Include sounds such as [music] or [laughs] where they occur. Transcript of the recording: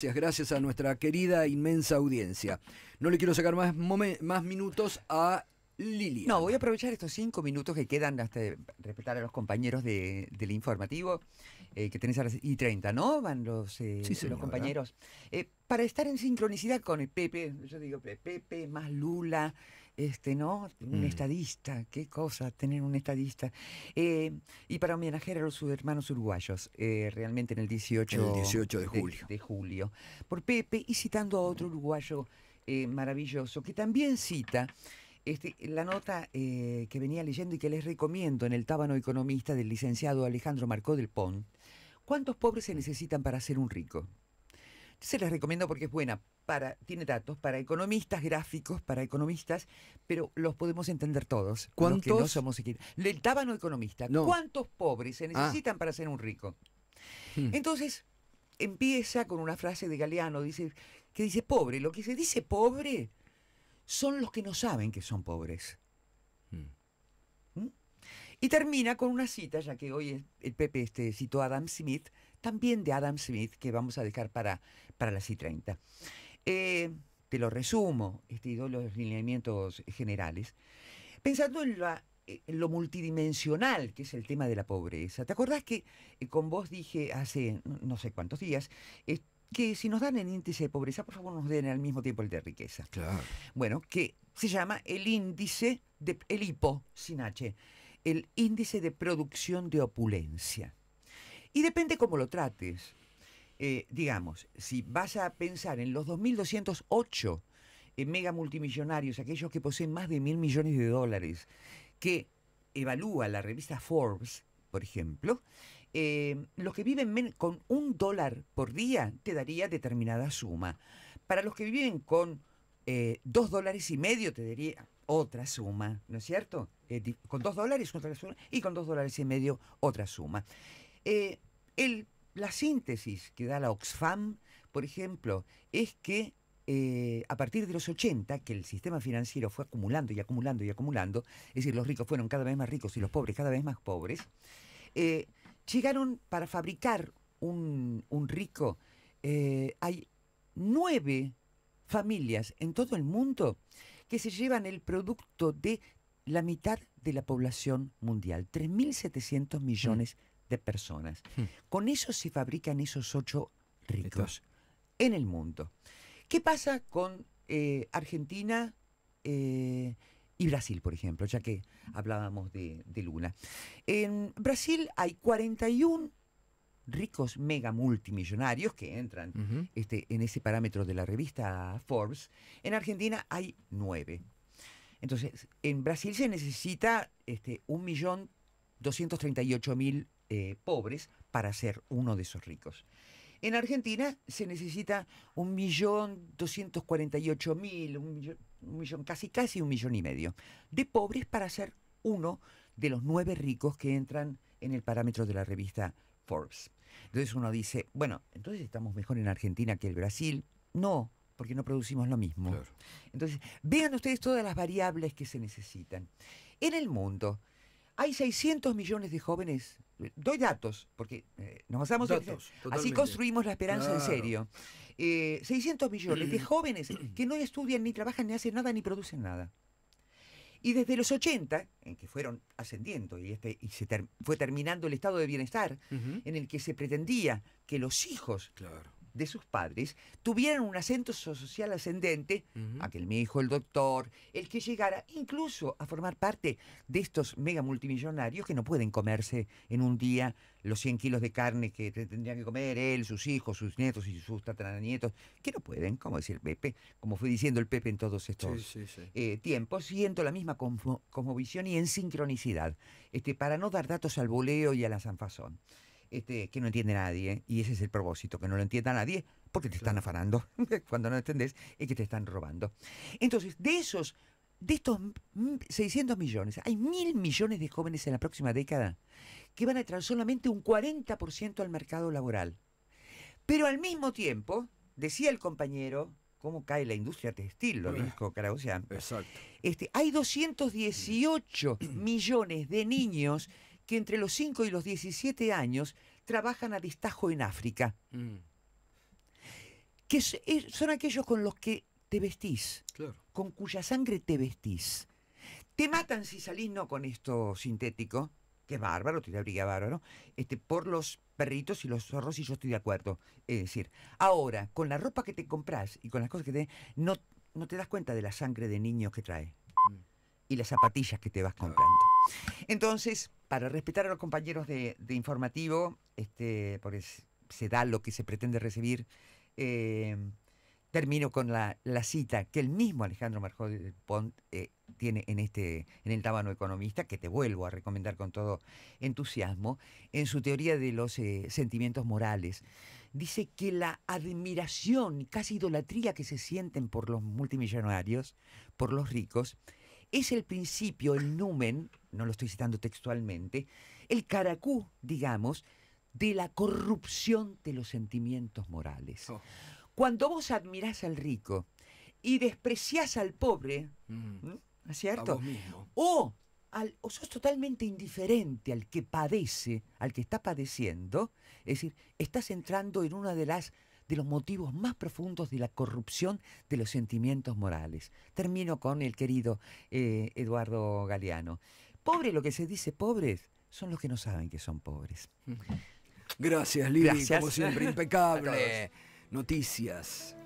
Gracias, a nuestra querida inmensa audiencia. No le quiero sacar más, más minutos a Lili. No, voy a aprovechar estos cinco minutos que quedan hasta respetar a los compañeros del informativo eh, que tenés a las y 30, ¿no? Van los, eh, compañeros. Eh, para estar en sincronicidad con el Pepe, yo digo Pepe más Lula, este, ¿no? Un mm. estadista, qué cosa tener un estadista. Eh, y para homenajear a los hermanos uruguayos, eh, realmente en el 18, 18 de, julio. Por Pepe y citando a otro uruguayo eh, maravilloso que también cita. Este, la nota que venía leyendo y que les recomiendo en el tábano economista del licenciado Alejandro Marcó del Pont, ¿cuántos pobres se necesitan para ser un rico? se las recomiendo porque es buena. Para, tiene datos para economistas, gráficos para economistas, pero los podemos entender todos. ¿Cuántos? Los que no somos El tábano economista. ¿Cuántos pobres se ah. necesitan para ser un rico? Hmm. Entonces, empieza con una frase de Galeano dice, que dice pobre. Lo que se dice pobre son los que no saben que son pobres. Hmm. ¿Mm? Y termina con una cita, ya que hoy el Pepe este, citó a Adam Smith, también de Adam Smith, que vamos a dejar para, para las y 30. Eh, te lo resumo, este, los lineamientos generales, pensando en, lo multidimensional que es el tema de la pobreza. ¿Te acordás que eh, con vos dije hace no sé cuántos días eh, que si nos dan el índice de pobreza, por favor nos den al mismo tiempo el de riqueza? Claro. Bueno, que se llama el índice de, sin H, el índice de producción de opulencia. Y depende cómo lo trates. Eh, digamos, si vas a pensar en los 2.208 eh, mega multimillonarios, aquellos que poseen más de mil millones de dólares, que evalúa la revista Forbes, por ejemplo, eh, los que viven con un dólar por día te daría determinada suma. Para los que viven con dos dólares y medio te daría otra suma, ¿no es cierto? con dos dólares otra suma y con dos dólares y medio otra suma. Eh, la síntesis que da la Oxfam, por ejemplo, es que eh, a partir de los 80, que el sistema financiero fue acumulando y acumulando y acumulando, es decir, los ricos fueron cada vez más ricos y los pobres cada vez más pobres, eh, llegaron para fabricar un, un rico, hay nueve familias en todo el mundo que se llevan el producto de la mitad de la población mundial, 3.700 mm. millones de personas. Hmm. Con eso se fabrican esos ocho ricos en el mundo. ¿Qué pasa con eh, Argentina eh, y Brasil, por ejemplo, ya que hablábamos de, Luna? En Brasil hay 41 ricos mega multimillonarios que entran este, en ese parámetro de la revista Forbes. En Argentina hay nueve. Entonces, en Brasil se necesita este, 1.238.000 eh, pobres para ser uno de esos ricos. En Argentina se necesita un millón doscientos y mil, un millón, casi casi un millón y medio de pobres para ser uno de los nueve ricos que entran en el parámetro de la revista Forbes. Entonces uno dice, bueno, entonces estamos mejor en Argentina que el Brasil. No, porque no producimos lo mismo. Entonces, vean ustedes todas las variables que se necesitan. En el mundo hay 600 millones de jóvenes Doy datos, porque eh, nos basamos datos, Así construimos la esperanza en serio. 600 eh, millones de [clears throat] jóvenes que no estudian, ni trabajan, ni hacen nada, ni producen nada. Y desde los 80, en que fueron ascendiendo y, este, y se fue terminando el estado de bienestar, en el que se pretendía que los hijos claro de sus padres tuvieran un acento social ascendente, aquel mi hijo, el doctor, el que llegara incluso a formar parte de estos mega multimillonarios que no pueden comerse en un día los 100 kilos de carne que tendrían que comer él, sus hijos, sus nietos y sus tataranietos, que no pueden, como decía el Pepe, como fue diciendo el Pepe en todos estos eh, tiempos, siendo la misma conmovisión y en sincronicidad, este, para no dar datos al boleo y a la zanfazón. Este, que no entiende nadie. Y ese es el propósito, que no lo entienda nadie, porque te están afanando. [laughs] Cuando no entendés, es que te están robando. Entonces, de esos, de estos 600 millones, hay mil millones de jóvenes en la próxima década que van a entrar solamente un 40% al mercado laboral. Pero al mismo tiempo, decía el compañero, cómo cae la industria textil, lo dijo Carausian. Exacto. Este, hay 218 millones de niños que entre los 5 y los 17 años trabajan a destajo en África. Mm. Que son aquellos con los que te vestís, con cuya sangre te vestís. Te matan si salís no con esto sintético, que bárbaro, te abriga bárbaro, este, por los perritos y los zorros, y yo estoy de acuerdo. Es decir, ahora, con la ropa que te compras y con las cosas que te. No, no te das cuenta de la sangre de niños que trae. Mm. Y las zapatillas que te vas comprando. Entonces, para respetar a los compañeros de, informativo, este, porque se da lo que se pretende recibir, eh, termino con la, cita que el mismo Alejandro Marjol eh, Pont eh, tiene en este en el tábano economista, que te vuelvo a recomendar con todo entusiasmo, en su teoría de los sentimientos morales. Dice que la admiración, casi idolatría que se sienten por los multimillonarios, por los ricos, es el principio, el numen, no lo estoy citando textualmente, el caracú, digamos, de la corrupción de los sentimientos morales. Oh. Cuando vos admirás al rico y desprecias al pobre, mm. ¿no es cierto? O, al, o sos totalmente indiferente al que padece, al que está padeciendo, es decir, estás entrando en una de las de los motivos más profundos de la corrupción de los sentimientos morales. Termino con el querido eh, Eduardo Galeano. Pobre lo que se dice pobres son los que no saben que son pobres. Gracias, Lili, como siempre, [laughs] impecable. Noticias.